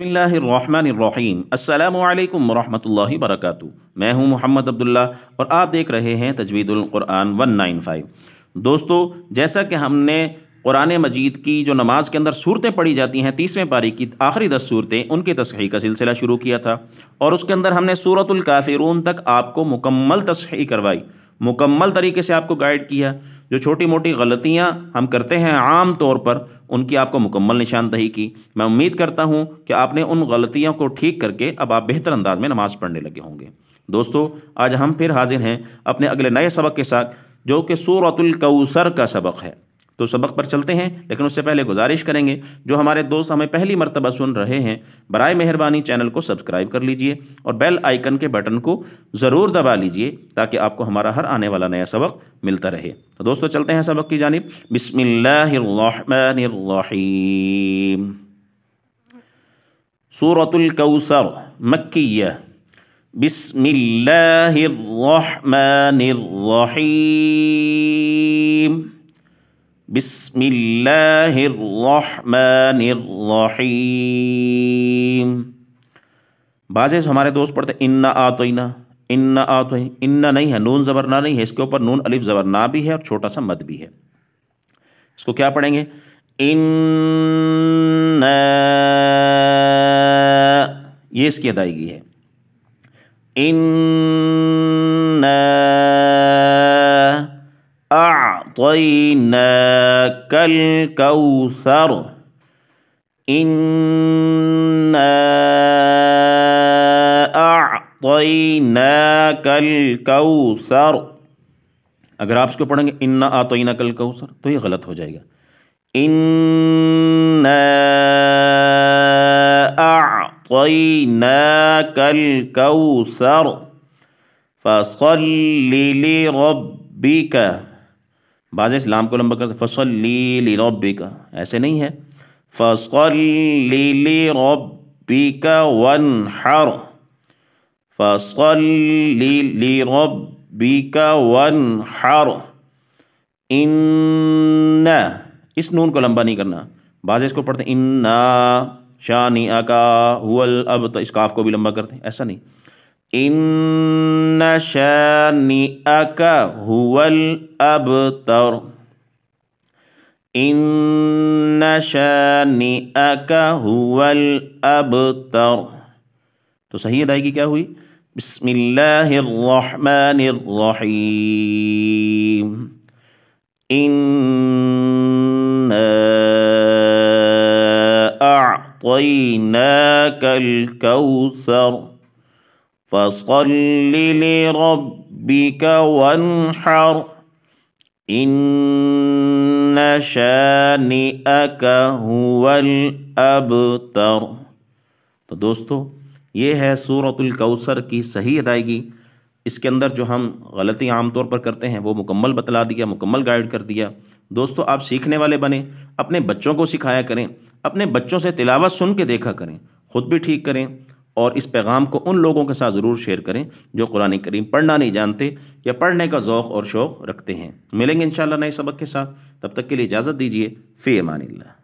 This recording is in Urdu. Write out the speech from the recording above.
بسم اللہ الرحمن الرحیم السلام علیکم ورحمۃ اللہ وبرکاتہ میں ہوں محمد عبداللہ اور آپ دیکھ رہے ہیں تجوید القرآن 195 دوستو جیسا کہ ہم نے قرآن مجید کی جو نماز کے اندر صورتیں پڑھی جاتی ہیں تیسویں پاری کی آخری دس صورتیں ان کی تصحیح کا سلسلہ شروع کیا تھا اور اس کے اندر ہم نے صورت الکافرون تک آپ کو مکمل تصحیح کروائی مکمل طریقے سے آپ کو گائیڈ کیا جو چھوٹی موٹی غلطیاں ہم کرتے ہیں عام طور پر ان کی آپ کو مکمل نشاندہی کی میں امید کرتا ہوں کہ آپ نے ان غلطیوں کو ٹھیک کر کے اب آپ بہتر انداز میں نماز پڑھنے لگے ہوں گے دوستو آج ہم پھر حاضر ہیں اپنے اگلے نئے سبق کے ساتھ جو کہ سورت الکوثر کا سبق ہے تو سبق پر چلتے ہیں لیکن اس سے پہلے گزارش کریں گے جو ہمارے دوست ہمیں پہلی مرتبہ سن رہے ہیں برائے مہربانی چینل کو سبسکرائب کر لیجئے اور بیل آئیکن کے بٹن کو ضرور دبا لیجئے تاکہ آپ کو ہمارا ہر آنے والا نیا سبق ملتا رہے تو دوستو چلتے ہیں سبق کی جانب بسم اللہ الرحمن الرحیم سورة الكوثر مکی بسم اللہ الرحمن الرحیم بسم اللہ الرحمن الرحیم بعض ہمارے دوست پڑھتے ان نہیں ہے نون زبرنا نہیں ہے اس کے اوپر نون الف زبرنا بھی ہے اور چھوٹا سا مد بھی ہے اس کو کیا پڑھیں گے ان یہ اس کی ادائیگی ہے أعطيناك الكوثر إنا أعطيناك الكوثر अगर आप इसको पढ़ेंगे इन्ना आतोइना कल कौसर तो ये गलत हो जाएगा इन्ना कल कौसर फसल रब्बिका بعض اسلام کو لمبا کرتے ہیں فصلی لی ربی کا ایسے نہیں ہے فصلی لی ربی کا ونحر فصلی لی ربی کا ونحر انا اس نون کو لمبا نہیں کرنا بعض اس کو پڑھتے ہیں انا شانی اکا ہوا الابط اس کاف کو بھی لمبا کرتے ہیں ایسا نہیں إن شانئك هو الأبتر إن شانئك هو الأبتر کیا ہوئی بسم اللہ الرحمن الرحیم إِنَّا أعطيناك الكوثر فصل لربك وانحر ان شانئك هو الأبتر تو دوستو یہ ہے سورة الکوثر کی صحیح ادائیگی اس کے اندر جو ہم غلطی عام طور پر کرتے ہیں وہ مکمل بتلا دیا مکمل گائیڈ کر دیا دوستو آپ سیکھنے والے بنیں اپنے بچوں کو سکھایا کریں اپنے بچوں سے تلاوت سن کے دیکھا کریں خود بھی ٹھیک کریں اور اس پیغام کو ان لوگوں کے ساتھ ضرور شیئر کریں جو قرآن کریم پڑھنا نہیں جانتے یا پڑھنے کا ذوق اور شوق رکھتے ہیں ملیں گے انشاءاللہ نئے سبق کے ساتھ تب تک کے لیے اجازت دیجیے امان اللہ